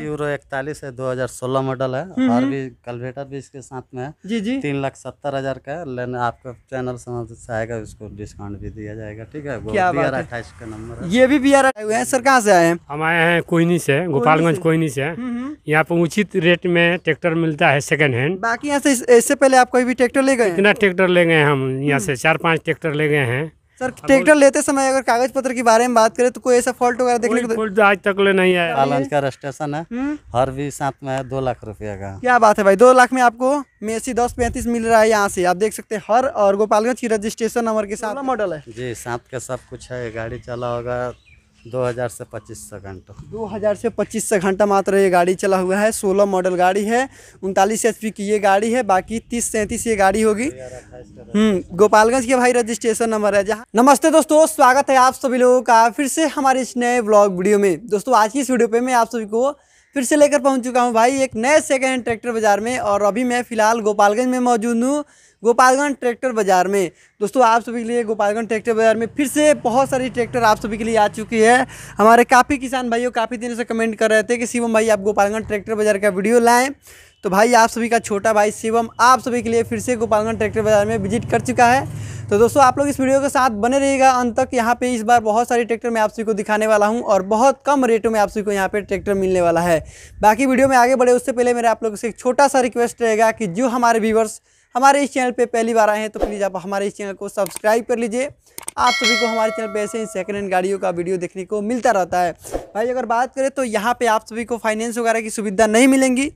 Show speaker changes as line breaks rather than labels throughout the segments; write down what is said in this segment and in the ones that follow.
Euro इकतालीस है 2016 model है और भी कलवेटर भी इसके साथ में है जी जी तीन लाख सत्तर हजार का लेने आपका चैनल समझ से आएगा उसको डिस्काउंट भी दिया जाएगा ठीक है क्या बी आर अट्ठाईस का नंबर ये
भी बी आर हुए हैं सर कहाँ से आए हैं हम आए हैं कोयनी से गोपालगंज कोयनी से हम्म, हम्म। यहाँ पे उचित रेट में ट्रैक्टर मिलता है सेकंड हैंड बाकी यहाँ से इससे पहले आप कोई भी ट्रैक्टर ले गए कितना ट्रैक्टर ले गए हम यहाँ से हम्म। चार पाँच ट्रैक्टर ले गए हैं सर ट्रैक्टर लेते समय अगर कागज पत्र के बारे में बात करें तो कोई ऐसा फॉल्ट वगैरह देखने को तो- आज तक ले नहीं आया आलंज
का रजिस्ट्रेशन है हम्म। हर भी साथ में दो लाख रुपया का क्या
बात है भाई दो लाख में आपको मेसी दस पैंतीस मिल रहा है यहाँ से आप देख सकते हैं हर और गोपालगंज की रजिस्ट्रेशन नंबर के साथ मॉडल है
जी साथ का सब कुछ है गाड़ी चला होगा दो हज़ार से पच्चीस सौ घंटा
दो हज़ार से पच्चीस सौ घंटा मात्र ये गाड़ी चला हुआ है सोलह मॉडल गाड़ी है उनतालीस एच की ये गाड़ी है बाकी तीस सैंतीस ये गाड़ी होगी हम्म गोपालगंज के भाई रजिस्ट्रेशन नंबर है जहाँ नमस्ते दोस्तों स्वागत है आप सभी लोगों का फिर से हमारे इस नए ब्लॉग वीडियो में दोस्तों आज की इस वीडियो पे मैं आप सभी को फिर से लेकर पहुँच चुका हूँ भाई एक नए सेकेंड हैंड ट्रैक्टर बाजार में और अभी मैं फिलहाल गोपालगंज में मौजूद हूँ गोपालगंज ट्रैक्टर बाज़ार में दोस्तों आप सभी के लिए गोपालगंज ट्रैक्टर बाज़ार में फिर से बहुत सारी ट्रैक्टर आप सभी के लिए आ चुकी है हमारे काफ़ी किसान भाइयों काफ़ी दिनों से कमेंट कर रहे थे कि शिवम भाई आप गोपालगंज ट्रैक्टर बाज़ार का वीडियो लाएँ तो भाई आप सभी का छोटा भाई शिवम आप सभी के लिए फिर से गोपालगंज ट्रैक्टर बाज़ार में विजिट कर चुका है तो दोस्तों आप लोग इस वीडियो के साथ बने रहिएगा अंत तक यहाँ पे इस बार बहुत सारे ट्रैक्टर मैं आप सभी को दिखाने वाला हूँ और बहुत कम रेटों में आप सभी को यहाँ पे ट्रैक्टर मिलने वाला है बाकी वीडियो में आगे बढ़े उससे पहले मेरा आप लोग से एक छोटा सा रिक्वेस्ट रहेगा कि जो हमारे व्यूवर्स हमारे इस चैनल पे पहली बार आए हैं तो प्लीज़ आप हमारे इस चैनल को सब्सक्राइब कर लीजिए आप सभी को हमारे चैनल पे ऐसे ही सेकेंड हैंड गाड़ियों का वीडियो देखने को मिलता रहता है भाई अगर बात करें तो यहाँ पर आप सभी को फाइनेंस वगैरह की सुविधा नहीं मिलेंगी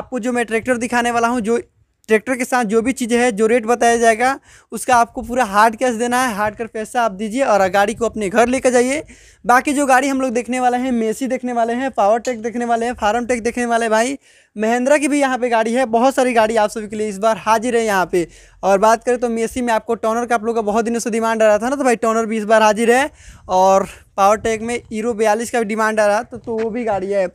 आपको जो मैं ट्रैक्टर दिखाने वाला हूँ जो ट्रैक्टर के साथ जो भी चीज़ें है जो रेट बताया जाएगा उसका आपको पूरा हार्ड कैश देना है हार्ड कर पैसा आप दीजिए और गाड़ी को अपने घर लेकर जाइए बाकी जो गाड़ी हम लोग देखने वाले हैं मेसी देखने वाले हैं पावर टेक देखने वाले हैं फार्म टेक देखने वाले हैं भाई महिंद्रा की भी यहाँ पे गाड़ी है बहुत सारी गाड़ी आप सभी के लिए इस बार हाजिर है यहाँ पे और बात करें तो मेसी में आपको टोनर का आप लोगों का बहुत दिनों से डिमांड आ रहा था ना तो भाई टोनर भी इस बार हाजिर है और पावर टेक में हीरो बयालीस का भी डिमांड आ रहा तो तो वो भी गाड़ी है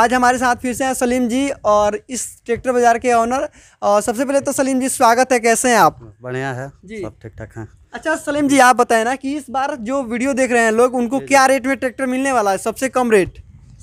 आज हमारे साथ फिर से हैं सलीम जी और इस ट्रैक्टर बाज़ार के ऑनर और सबसे पहले तो सलीम जी स्वागत है कैसे हैं आप
बढ़िया है जी सब ठीक ठाक हैं
अच्छा सलीम जी आप बताएं ना कि इस बार जो वीडियो देख रहे हैं लोग उनको क्या रेट में ट्रैक्टर मिलने वाला है सबसे कम रेट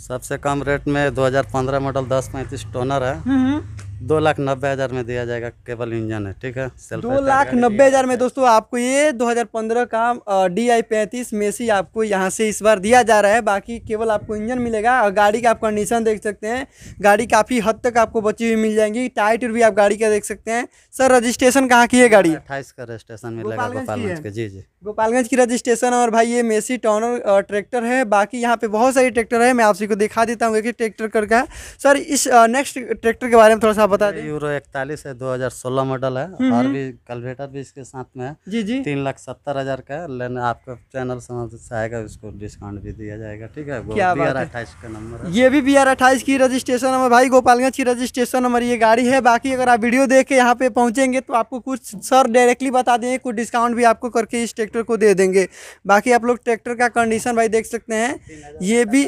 सबसे कम रेट में 2015 मॉडल दस पैंतीस टोनर है हम्म, हम्म। दो लाख नब्बे हज़ार में दिया जाएगा केवल इंजन है ठीक है दो लाख नब्बे
हज़ार में दोस्तों आपको ये 2015 का डी आई पैंतीस मेसी आपको यहाँ से इस बार दिया जा रहा है बाकी केवल आपको इंजन मिलेगा और गाड़ी का आप कंडीशन देख सकते हैं गाड़ी काफ़ी हद तक आपको बची हुई मिल जाएंगी टाइट भी आप गाड़ी का देख सकते हैं सर रजिस्ट्रेशन कहाँ की है गाड़ी
अट्ठाईस का रजिस्ट्रेशन मिलेगा गोपालगंज का जी जी
गोपालगंज की रजिस्ट्रेशन और भाई ये मेसी टॉनर ट्रैक्टर है बाकी यहाँ पे बहुत सारे ट्रैक्टर है मैं आपसी को दिखा देता हूँ एक ट्रैक्टर कर सर इस नेक्स्ट ट्रैक्टर के बारे में थोड़ा सा बता दें
यूरो इकतालीस है 2016 मॉडल है हम्म, और हम्म। भी कलवेटर भी इसके साथ में है जी जी तीन लाख सत्तर हजार का लेने आपका चैनल समझ से आएगा उसको डिस्काउंट भी दिया जाएगा ठीक है क्या बी आर अट्ठाईस का नंबर ये भी
बी आर अट्ठाईस की रजिस्ट्रेशन नंबर भाई गोपालगंज की रजिस्ट्रेशन नंबर ये गाड़ी है बाकी अगर आप वीडियो देख के यहाँ पे पहुंचेंगे तो आपको कुछ सर डायरेक्टली बता देंगे कुछ डिस्काउंट भी आपको करके इस ट्रैक्टर को दे देंगे बाकी आप लोग ट्रैक्टर का कंडीशन भाई देख सकते हैं ये भी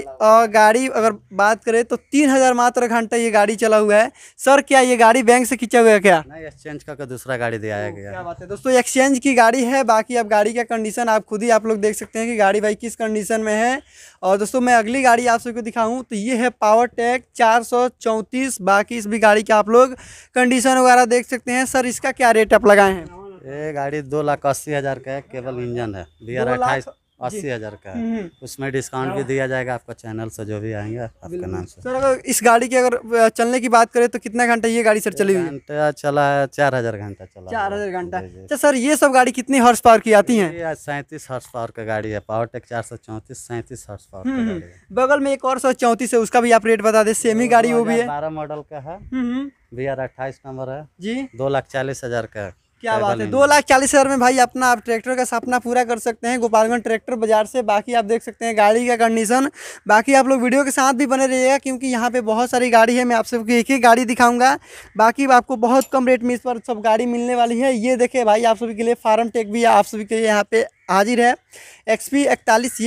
गाड़ी अगर बात करें तो तीन हजार मात्र घंटा ये गाड़ी चला हुआ है सर क्या ये गाड़ी बैंक से खींचा हुआ है क्या
नहीं एक्सचेंज करके दूसरा गाड़ी दिया तो गया क्या बात है
दोस्तों एक्सचेंज की गाड़ी है बाकी अब गाड़ी का कंडीशन आप खुद ही आप लोग देख सकते हैं कि गाड़ी भाई किस कंडीशन में है और दोस्तों मैं अगली गाड़ी आप सबको दिखाऊँ तो ये है पावर टेक चार बाकी इस भी गाड़ी का आप लोग कंडीशन वगैरह देख सकते हैं सर इसका क्या रेट आप लगाए
हैं ये गाड़ी दो लाख अस्सी हज़ार का है केवल इंजन है बी आर अट्ठाईस अस्सी हजार का हम्म, हम्म। उसमें डिस्काउंट भी हाँ। दिया जाएगा आपका चैनल से जो भी आएंगे आपके नाम से
सर अगर इस गाड़ी की अगर चलने की बात करें तो कितना घंटा ये गाड़ी सर चली हुई
घंटा चला है चार हजार घंटा चला
चार हजार घंटा अच्छा
सर ये सब गाड़ी कितनी हॉर्स पावर की आती है सैंतीस हॉर्स पावर का गाड़ी है पावर टेक चार सौ चौंतीस सैंतीस हॉर्स हम्म,
पावर बगल में एक और सौ चौंतीस है उसका भी आप रेट बता दे सेमी गाड़ी वो भी है बारह
मॉडल का है बी आर अट्ठाईस नंबर है जी दो लाख चालीस हजार का क्या बात है दो
लाख चालीस हज़ार में भाई अपना आप ट्रैक्टर का सपना पूरा कर सकते हैं गोपालगंज ट्रैक्टर बाजार से बाकी आप देख सकते हैं गाड़ी का कंडीशन बाकी आप लोग वीडियो के साथ भी बने रहिएगा क्योंकि यहाँ पे बहुत सारी गाड़ी है मैं आप सबको एक ही गाड़ी दिखाऊंगा बाकी आपको बहुत कम रेट में इस पर सब गाड़ी मिलने वाली है ये देखे भाई आप सभी के लिए फार्म टेक भी आप सभी के लिए यहाँ पे हाजिर है एक्स पी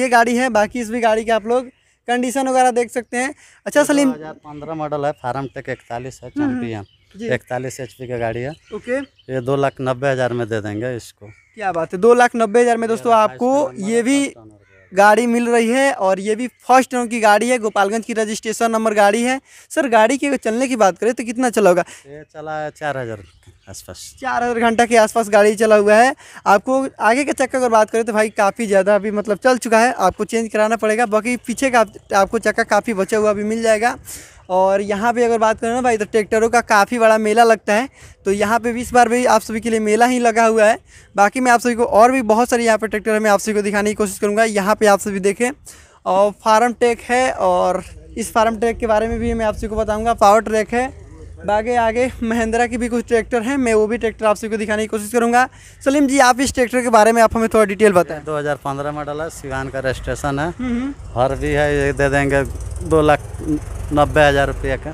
ये गाड़ी है बाकी इस भी गाड़ी के आप लोग कंडीशन वगैरह देख सकते हैं अच्छा सलीम
पंद्रह मॉडल है फार्म टेक इकतालीस है हम्म, हम्म। चैम्पियन इकतालीस एच का गाड़ी है ओके ये दो लाख नब्बे हज़ार में दे देंगे इसको क्या
बात है दो लाख नब्बे हज़ार
में दोस्तों आपको ये भी
गाड़ी मिल रही है और ये भी फर्स्ट ओनर की गाड़ी है गोपालगंज की रजिस्ट्रेशन नंबर गाड़ी है सर गाड़ी के चलने की बात करें तो कितना चला होगा
ये चला है चार हज़ार आसपास
चार हज़ार घंटा के आसपास गाड़ी चला हुआ है आपको आगे के चक्का अगर बात करें तो भाई काफ़ी ज़्यादा अभी मतलब चल चुका है आपको चेंज कराना पड़ेगा बाकी पीछे का आपको चक्का काफ़ी बचा हुआ अभी मिल जाएगा और यहाँ पे अगर बात करें ना भाई तो ट्रैक्टरों का काफ़ी बड़ा मेला लगता है तो यहाँ पे भी इस बार भी आप सभी के लिए मेला ही लगा हुआ है बाकी मैं आप सभी को और भी बहुत सारे यहाँ पे ट्रैक्टर मैं आप सभी को दिखाने की कोशिश करूँगा यहाँ पे आप सभी देखें और फार्म टेक है और इस फार्म टेक के बारे में भी मैं आप सभी को बताऊँगा पावर ट्रैक है बागे आगे महिंद्रा की भी कुछ ट्रैक्टर हैं मैं वो भी ट्रैक्टर आप सभी को दिखाने की कोशिश करूंगा सलीम जी आप इस ट्रैक्टर के बारे में आप हमें थोड़ा डिटेल बताएं
2015 मॉडल है सिवान का रजिस्ट्रेशन है हम्म, हम्म। हर भी है दे देंगे दो लाख नब्बे हज़ार रुपये का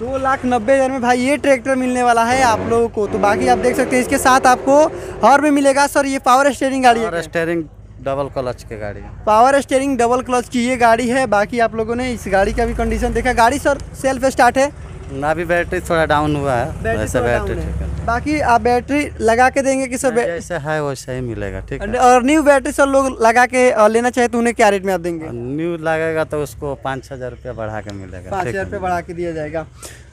दो लाख नब्बे हज़ार में भाई ये ट्रैक्टर मिलने वाला है आप लोगों को तो बाकी आप देख सकते हैं इसके साथ आपको और भी मिलेगा सर ये पावर स्टेयरिंग गाड़ी है
स्टेयरिंग डबल क्लच की गाड़ी
पावर स्टेयरिंग डबल क्लच की ये गाड़ी है बाकी आप लोगों ने इस गाड़ी का भी कंडीशन देखा गाड़ी सर सेल्फ स्टार्ट है
ना भी बैटरी थोड़ा डाउन हुआ है वैसे बैटरी ठीक है
बाकी आप बैटरी
लगा के देंगे कि सर जैसा है वैसा ही मिलेगा ठीक है और
न्यू बैटरी सर लोग लगा के लेना चाहे तो उन्हें क्या रेट में आप देंगे
न्यू लगेगा तो उसको पाँच हज़ार रुपया बढ़ा के मिलेगा पाँच हज़ार रुपया
बढ़ा के दिया जाएगा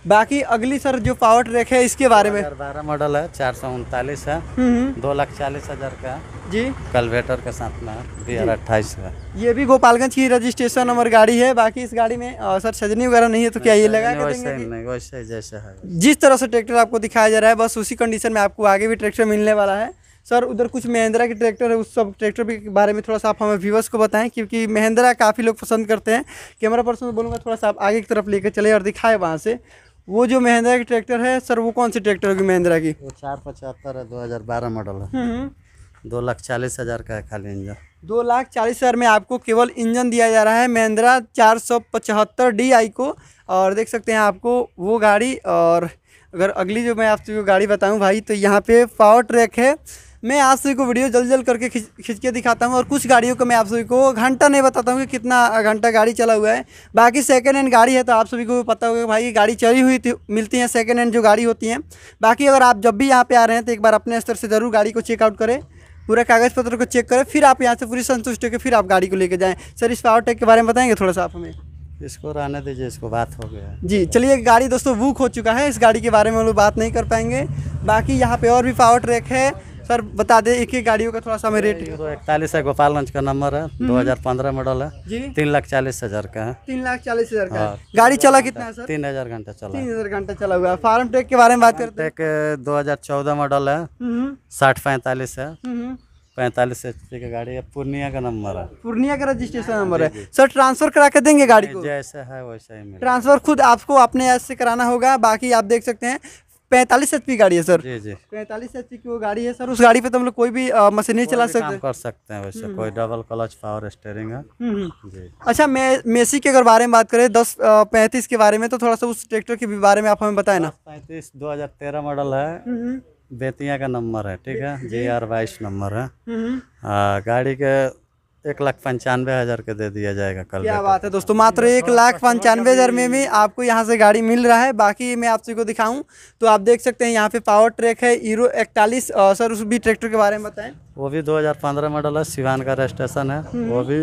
बाकी अगली सर जो पावर ट्रैक है इसके बारे में बारह मॉडल है चार सौ उनतालीस है हम्म, हम्म। दो लाख चालीस हजार का जी कल्वेटर के साथ में दो हजार अट्ठाईस का
ये भी गोपालगंज की रजिस्ट्रेशन नंबर गाड़ी है बाकी इस गाड़ी में आ, सर सजनी वगैरह नहीं है तो क्या ये लगा वैसे
नहीं वैसे जैसा है
जिस तरह से ट्रैक्टर आपको दिखाया जा रहा है बस उसी कंडीशन में आपको आगे भी ट्रैक्टर मिलने वाला है सर उधर कुछ महिंद्रा के ट्रैक्टर है उस सब ट्रैक्टर के बारे में थोड़ा सा आप हमें व्यूवर्स को बताएं क्योंकि महिंद्रा काफ़ी लोग पसंद करते हैं कैमरा पर्सन बोलूँगा थोड़ा सा आप आगे की तरफ लेकर चले और दिखाए वहाँ से वो जो महिंद्रा की ट्रैक्टर है सर वो कौन सी ट्रैक्टर होगी महिंद्रा की
वो चार पचहत्तर है दो हज़ार बारह मॉडल है
हम्म, हम्म।
दो लाख चालीस हज़ार का है खाली इंजन
दो लाख चालीस हज़ार में आपको केवल इंजन दिया जा रहा है महिंद्रा चार सौ पचहत्तर डी आई को और देख सकते हैं आपको वो गाड़ी और अगर अगली जो मैं आपको गाड़ी बताऊँ भाई तो यहाँ पे पावर ट्रैक है मैं आप सभी को वीडियो जल्द जल्द करके खिंच खिंच के दिखाता हूँ और कुछ गाड़ियों को मैं आप सभी को घंटा नहीं बताता हूँ कि कितना घंटा गाड़ी चला हुआ है बाकी सेकेंड हैंड गाड़ी है तो आप सभी को पता होगा भाई गाड़ी चली हुई थी मिलती है सेकेंड हैंड जो गाड़ी होती हैं बाकी अगर आप जब भी यहाँ पर आ रहे हैं तो एक बार अपने स्तर से ज़रूर गाड़ी को चेकआउट करें पूरा कागज़ पत्र को चेक करें फिर आप यहाँ से पूरी संतुष्ट होकर फिर आप गाड़ी को लेकर जाएँ सर इस पावर टेक के बारे में बताएँगे थोड़ा सा आप हमें
इसको रहने दीजिए इसको बात हो गया
जी चलिए गाड़ी दोस्तों बुक हो चुका है इस गाड़ी के बारे में हम लोग बात नहीं कर पाएंगे बाकी यहाँ पे और भी पावर ट्रैक है सर बता दे एक ही गाड़ियों का थोड़ा सा हमें रेट
इकतालीस है गोपालगंज का नंबर है हम्म। दो हजार पंद्रह मॉडल है जी तीन लाख चालीस हजार का है तीन लाख चालीस हजार का हाँ। गाड़ी चला कितना है सर तीन हजार घंटा चला तीन हजार घंटा चला हुआ है फार्म टेक के बारे में बात करते हैं दो हजार चौदह मॉडल है हम्म। साठ पैंतालीस है हम्म, पैंतालीस एच पी की गाड़ी है पूर्णिया का नंबर है
पूर्णिया का रजिस्ट्रेशन हाँ, नंबर है सर ट्रांसफर करा के देंगे गाड़ी को
जैसा है वैसा ही ट्रांसफर खुद
आपको अपने ऐसे कराना होगा बाकी आप देख सकते हैं पैंतालीस एच पी गाड़ी है सर जी जी पैंतालीस एच पी की वो गाड़ी है सर उस गाड़ी पे तो हम लोग कोई भी मशीन नहीं चला सकते कर सकते हैं वैसे हम्म, कोई हम्म।
डबल क्लच पावर स्टेयरिंग है हम्म,
अच्छा मैं मेसी के अगर बारे में बात करें दस पैंतीस के बारे में तो थोड़ा सा उस ट्रैक्टर के बारे में आप हमें बताए ना
पैंतीस दो हजार तेरह मॉडल है बेतिया का नंबर है ठीक है जे आर बाईस नंबर है गाड़ी के एक लाख पंचानवे हज़ार के दे दिया जाएगा कल क्या
बात है दोस्तों मात्र एक लाख पंचानवे हज़ार में भी आपको यहाँ से गाड़ी मिल रहा है बाकी मैं आप को दिखाऊं तो आप देख सकते हैं यहाँ पे पावर ट्रैक है ईरो इकतालीस सर उस भी ट्रैक्टर के बारे में
बताएं वो भी 2015 मॉडल है सिवान का रजिस्ट्रेशन है वो भी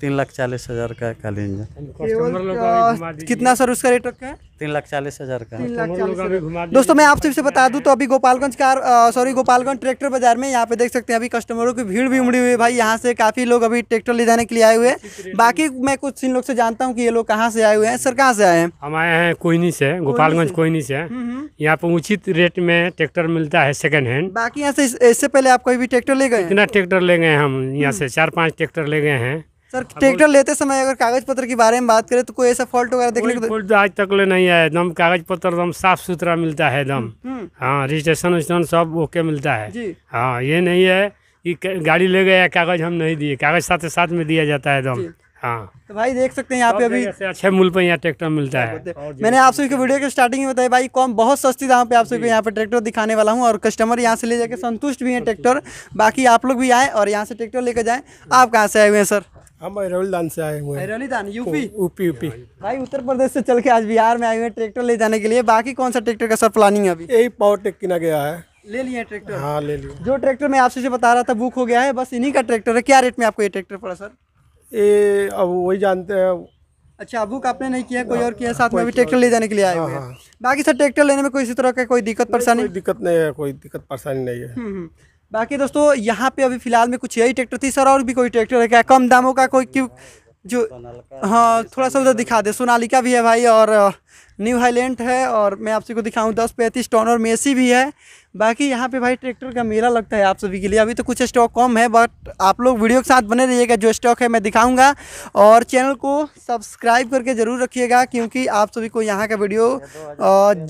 तीन लाख चालीस हज़ार का है इंजन कितना सर उसका रेट रखा है तीन लाख चालीस हज़ार का दोस्तों मैं आप
सबसे बता दूं तो अभी Gopalganj car sorry Gopalganj tractor बाजार में यहाँ पे देख सकते हैं अभी कस्टमरों की भीड़ भी उमड़ी हुई है भाई यहाँ से काफ़ी लोग अभी ट्रैक्टर ले जाने के लिए आए हुए हैं बाकी मैं कुछ इन लोग से जानता हूँ कि ये लोग कहाँ से आए हुए हैं सर कहाँ से आए हैं हम आए हैं कोईनी से गोपालगंज कोईनी से हम्म, हम्म। यहाँ पे उचित रेट में ट्रैक्टर मिलता है सेकेंड हैंड बाकी यहाँ से इससे पहले आप कोई भी ट्रैक्टर ले गए कितना ट्रैक्टर ले गए हम यहाँ से चार पाँच ट्रैक्टर ले गए हैं सर ट्रैक्टर लेते समय अगर कागज पत्र के बारे में बात करें तो कोई ऐसा फॉल्ट वगैरह देखने को आज तक ले नहीं आया एकदम कागज पत्र एकदम साफ सुथरा मिलता है एकदम हम्म, हम्म। हाँ रजिस्ट्रेशन उजिस्ट्रेशन सब ओके मिलता है हाँ ये नहीं है कि गाड़ी ले गया कागज हम नहीं दिए कागज साथ साथ में दिया जाता है एकदम हाँ तो भाई देख सकते हैं यहाँ पे अभी अच्छे मूल पर यहाँ ट्रैक्टर मिलता है मैंने आप सभी को वीडियो के स्टार्टिंग में बताया भाई कौन बहुत सस्ती दाम पे आप सभी को यहाँ पे ट्रैक्टर दिखाने वाला हूँ और कस्टमर यहाँ से ले जाके संतुष्ट भी हैं ट्रैक्टर बाकी आप लोग भी आए और यहाँ से ट्रैक्टर लेकर जाए आप कहाँ से आए हुए हैं सर हम अरौली दान से आए हुए हैं दान यूपी यूपी यूपी भाई उत्तर प्रदेश से चल के आज बिहार में आए हुए ट्रैक्टर ले जाने के लिए बाकी कौन सा ट्रैक्टर का सर प्लानिंग है अभी यही पावर टेक किना गया है ले लिए ट्रैक्टर हाँ ले लिया जो ट्रैक्टर मैं आपसे बता रहा था बुक हो गया है बस इन्हीं का ट्रैक्टर है क्या रेट में आपको ये ट्रैक्टर पड़ा सर ये अब वही जानते हैं अच्छा अबू का आपने नहीं किया कोई हाँ, और किया साथ में भी ट्रैक्टर ले जाने के लिए आए हाँ, हुए हैं हाँ। बाकी सर ट्रैक्टर लेने में कोई इसी तरह का कोई दिक्कत परेशानी दिक्कत नहीं है
कोई दिक्कत परेशानी नहीं है
हम्म, हम्म। बाकी दोस्तों यहाँ पे अभी फिलहाल में कुछ यही ट्रैक्टर थी सर और भी कोई ट्रैक्टर है क्या कम दामों का कोई क्यों जो हाँ थोड़ा सा उधर दिखा दे सोनालिका भी है भाई और न्यू हाईलैंड है और मैं आपसे को दिखाऊँ दस पैंतीस टन और मेसी भी है बाकी यहाँ पे भाई ट्रैक्टर का मेला लगता है आप सभी के लिए अभी तो कुछ स्टॉक कम है बट आप लोग वीडियो के साथ बने रहिएगा जो स्टॉक है मैं दिखाऊंगा और चैनल को सब्सक्राइब करके ज़रूर रखिएगा क्योंकि आप सभी को यहाँ का वीडियो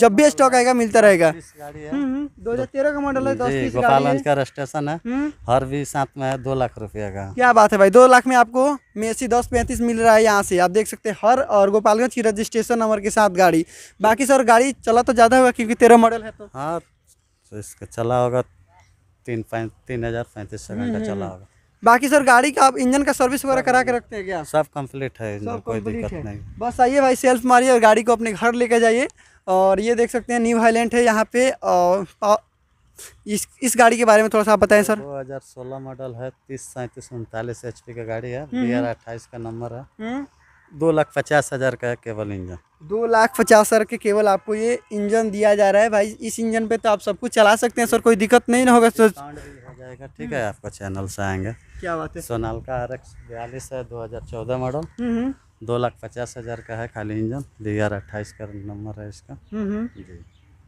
जब भी स्टॉक आएगा मिलता रहेगा हम्म, हम्म। दो हज़ार तेरह का मॉडल है दस
का है हम्म। हर भी साथ में दो लाख रुपया का क्या
बात है भाई दो लाख में आपको मेसी दस पैंतीस मिल रहा है यहाँ से आप देख सकते हैं हर और गोपालगंज की रजिस्ट्रेशन नंबर के साथ गाड़ी बाकी सर गाड़ी चला तो ज़्यादा होगा क्योंकि तेरह मॉडल
है तो हाँ तो इसका चला होगा तीन पैं तीन हज़ार पैंतीस सौ घंटा हम्म, चला हम्म। होगा
बाकी सर गाड़ी का आप इंजन का सर्विस वगैरह करा के रखते
हैं क्या सब कंप्लीट है इंजन कोई दिक्कत नहीं
बस आइए भाई सेल्फ मारिए और गाड़ी को अपने घर लेके जाइए और ये देख सकते हैं न्यू हाईलैंड है यहाँ पे और इस इस गाड़ी के बारे में थोड़ा सा आप बताएं सर
2016 मॉडल है तीस सैंतीस उनतालीस एच का गाड़ी है बी हम्म, आर अट्ठाईस का नंबर है दो लाख पचास हज़ार का केवल इंजन
दो लाख पचास हज़ार के केवल आपको ये इंजन दिया जा रहा है भाई इस इंजन पे तो आप सब कुछ चला सकते हैं सर कोई दिक्कत नहीं ना होगा सर
जाएगा ठीक है आपका चैनल से आएंगे क्या बात है सोनाल का आर एक्स बयालीस है दो हज़ार चौदह मॉडल हम्म, हम्म। दो लाख पचास हज़ार का है खाली इंजन डी आर अट्ठाईस का नंबर है इसका हम्म, जी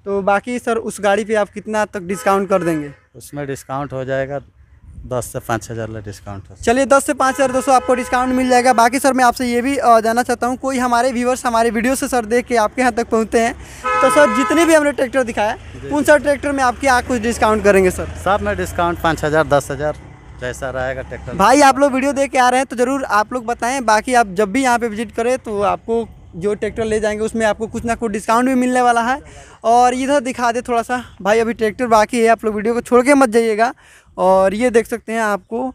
तो बाकी सर उस गाड़ी पे आप कितना तक डिस्काउंट कर देंगे
उसमें डिस्काउंट हो जाएगा दस से पाँच हज़ार का डिस्काउंट
चलिए दस से पाँच हज़ार दोस्तों आपको डिस्काउंट मिल जाएगा बाकी सर मैं आपसे ये भी जानना चाहता हूँ कोई हमारे व्यूवर्स हमारे वीडियो से सर देख के आपके यहाँ तक पहुँचते हैं तो सर जितने भी हमने ट्रैक्टर दिखाया उन सर ट्रैक्टर में आपके यहाँ कुछ डिस्काउंट करेंगे
सर सर मैं डिस्काउंट पाँच हज़ार दस हज़ार जैसा रहेगा ट्रैक्टर भाई आप
लोग वीडियो देख के आ रहे हैं तो ज़रूर आप लोग बताएँ बाकी आप जब भी यहाँ पे विजिट करें तो आपको जो ट्रैक्टर ले जाएंगे उसमें आपको कुछ ना कुछ डिस्काउंट भी मिलने वाला है और इधर दिखा दे थोड़ा सा भाई अभी ट्रैक्टर बाकी है आप लोग वीडियो को छोड़ के मत जाइएगा और ये देख सकते हैं आपको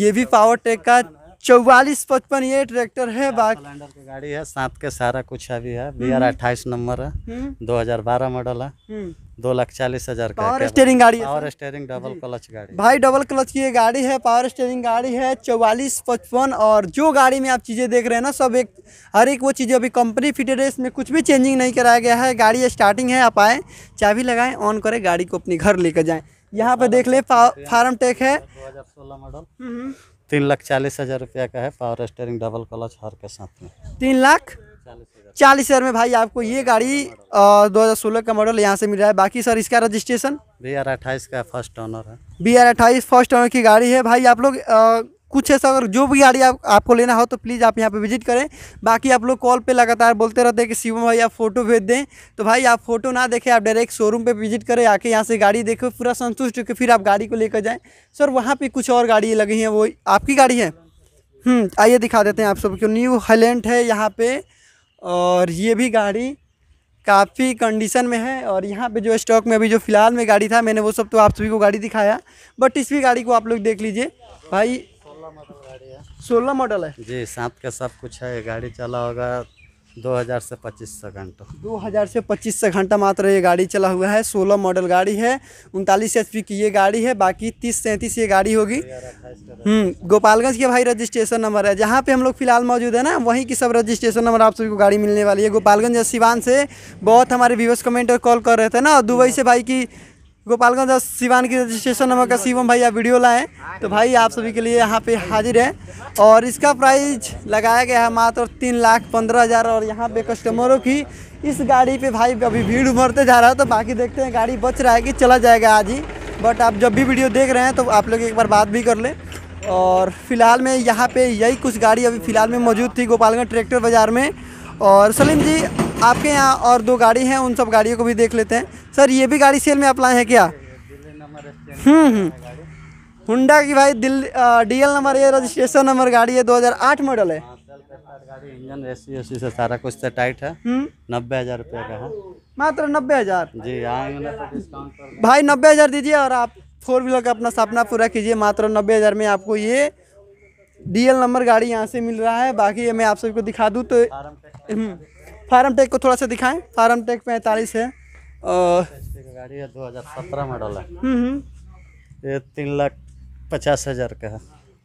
ये भी पावर टेक का चौवालीस पचपन ये ट्रैक्टर है बाकी
की गाड़ी है साथ के सारा कुछ अभी है बी हम्म। आर अट्ठाईस नंबर है हम्म। दो हजार बारह मॉडल है हम्म। दो लाख चालीस हजार का पावर स्टेयरिंग गाड़ी पावर स्टेयरिंग डबल क्लच गाड़ी
भाई डबल क्लच की ये गाड़ी है पावर स्टेयरिंग गाड़ी है चौवालीस पचपन और जो गाड़ी में आप चीज़ें देख रहे हैं ना सब एक हर एक वो चीज़ें अभी कंपनी फिटेड है इसमें कुछ भी चेंजिंग नहीं कराया गया है गाड़ी स्टार्टिंग है आप आएँ चाबी लगाएं ऑन करें गाड़ी को अपने घर लेकर जाएँ यहाँ पे देख ले फार्म टेक है दो हजार
सोलह मॉडल हम्म। तीन लाख चालीस हजार रुपया का है पावर स्टेयरिंग डबल क्लच हर के साथ में
तीन लाख चालीस हज़ार में भाई आपको ये गाड़ी दो हज़ार सोलह का मॉडल यहाँ से मिल रहा है बाकी सर इसका रजिस्ट्रेशन
बी आर अट्ठाईस का फर्स्ट ऑनर है
बी आर अट्ठाईस फर्स्ट ऑनर की गाड़ी है भाई आप लोग कुछ ऐसा अगर जो भी गाड़ी आप, आपको लेना हो तो प्लीज़ आप यहाँ पे विजिट करें बाकी आप लोग कॉल पे लगातार बोलते रहते हैं कि शिवम भाई आप फ़ोटो भेज दें तो भाई आप फोटो ना देखें आप डायरेक्ट शोरूम पे विजिट करें आके यहाँ से गाड़ी देखो पूरा संतुष्ट होकर फिर आप गाड़ी को लेकर जाएँ सर वहाँ पर कुछ और गाड़ी लगी हैं वो आपकी गाड़ी है हम्म, आइए दिखा देते हैं आप सबको न्यू हेलेंट है यहाँ पर और ये भी गाड़ी काफ़ी कंडीशन में है और यहाँ पे जो स्टॉक में अभी जो फ़िलहाल में गाड़ी था मैंने वो सब तो आप सभी को गाड़ी दिखाया बट इस भी गाड़ी को आप लोग देख लीजिए भाई सोलह मॉडल है
जी सात का सब कुछ है गाड़ी चला होगा 2000 से 2500 घंटा
2000 से 2500 घंटा मात्र ये गाड़ी चला हुआ है 16 मॉडल गाड़ी है उनतालीस एच की ये गाड़ी है बाकी तीस सैंतीस ये गाड़ी होगी हम्म गोपालगंज के भाई रजिस्ट्रेशन नंबर है जहाँ पे हम लोग फिलहाल मौजूद है ना वहीं की सब रजिस्ट्रेशन नंबर आप सभी को गाड़ी मिलने वाली है गोपालगंज सिवान से बहुत हमारे व्यूवर्स कमेंटर कॉल कर रहे थे ना दुबई से भाई की गोपालगंज सिवान की रजिस्ट्रेशन नंबर का शिवम भाई आप वीडियो लाएँ तो भाई आप सभी के लिए यहाँ पे हाजिर है और इसका प्राइस लगाया गया है मात्र तीन लाख पंद्रह हज़ार और यहाँ पे कस्टमरों की इस गाड़ी पे भाई अभी भीड़ उमड़ते जा रहा है तो बाकी देखते हैं गाड़ी बच रहा है कि चला जाएगा आज ही बट आप जब भी वीडियो देख रहे हैं तो आप लोग एक बार बात भी कर लें और फिलहाल में यहाँ पर यही कुछ गाड़ी अभी फ़िलहाल में मौजूद थी गोपालगंज ट्रैक्टर बाज़ार में और सलीम जी आपके यहाँ और दो गाड़ी हैं उन सब गाड़ियों को भी देख लेते हैं सर ये भी गाड़ी सेल में आप लाए हैं हम्म, हम्म। हुडा की भाई दिल डीएल नंबर ये रजिस्ट्रेशन नंबर गाड़ी है 2008 मॉडल है
इंजन एसी एसी से सारा कुछ से टाइट है नब्बे हजार रुपये का है
मात्र नब्बे हजार
जी आएंगे तो
भाई नब्बे हजार दीजिए और आप फोर व्हीलर का अपना सपना पूरा कीजिए मात्र नब्बे हजार में आपको ये डीएल नंबर गाड़ी यहाँ से मिल रहा है बाकी मैं आप सभी को दिखा दूँ तो फार्म टेक को थोड़ा सा दिखाएं फार्म टेक पैंतालीस है
और गाड़ी है दो हज़ार सत्रह मॉडल है हम्म,
हम्म।
ये तीन लाख पचास हज़ार का है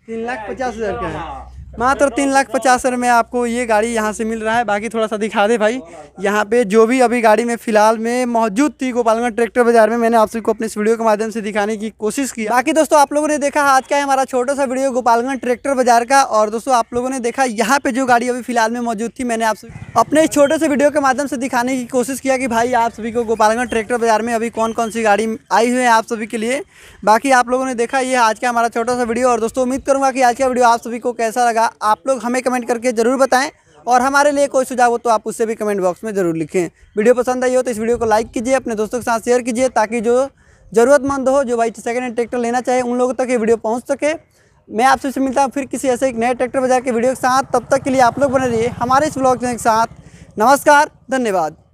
तीन लाख पचास हज़ार का है मात्र तीन लाख पचास हज़ार में आपको ये गाड़ी यहाँ से मिल रहा है बाकी थोड़ा सा दिखा दे भाई यहाँ पे जो भी अभी गाड़ी में फ़िलहाल में मौजूद थी गोपालगंज ट्रैक्टर बाजार में मैंने आप सबको अपने इस वीडियो के माध्यम से दिखाने की कोशिश की बाकी दोस्तों आप लोगों ने देखा आज का हमारा छोटा सा वीडियो गोपालगंज ट्रैक्टर बाजार का और दोस्तों आप लोगों ने देखा यहाँ पे जो गाड़ी अभी फिलहाल में मौजूद थी मैंने आप अपने इस छोटे से वीडियो के माध्यम से दिखाने की कोशिश किया कि भाई आप सभी को गोपालगंज ट्रैक्टर बाजार में अभी कौन कौन सी गाड़ी आई हुई है आप सभी के लिए बाकी आप लोगों ने देखा ये आज का हमारा छोटा सा वीडियो और दोस्तों उम्मीद करूंगा कि आज का वीडियो आप सभी को कैसा लगा होगा आप लोग हमें कमेंट करके ज़रूर बताएं और हमारे लिए कोई सुझाव हो तो आप उससे भी कमेंट बॉक्स में ज़रूर लिखें वीडियो पसंद आई हो तो इस वीडियो को लाइक कीजिए अपने दोस्तों के साथ शेयर कीजिए ताकि जो ज़रूरतमंद हो जो भाई सेकेंड हैंड ट्रैक्टर लेना चाहे उन लोगों तक ये वीडियो पहुँच सके मैं आपसे उससे मिलता हूँ फिर किसी ऐसे एक नए ट्रैक्टर बाजार के वीडियो के साथ तब तक के लिए आप लोग बने रहिए हमारे इस ब्लॉग के साथ नमस्कार धन्यवाद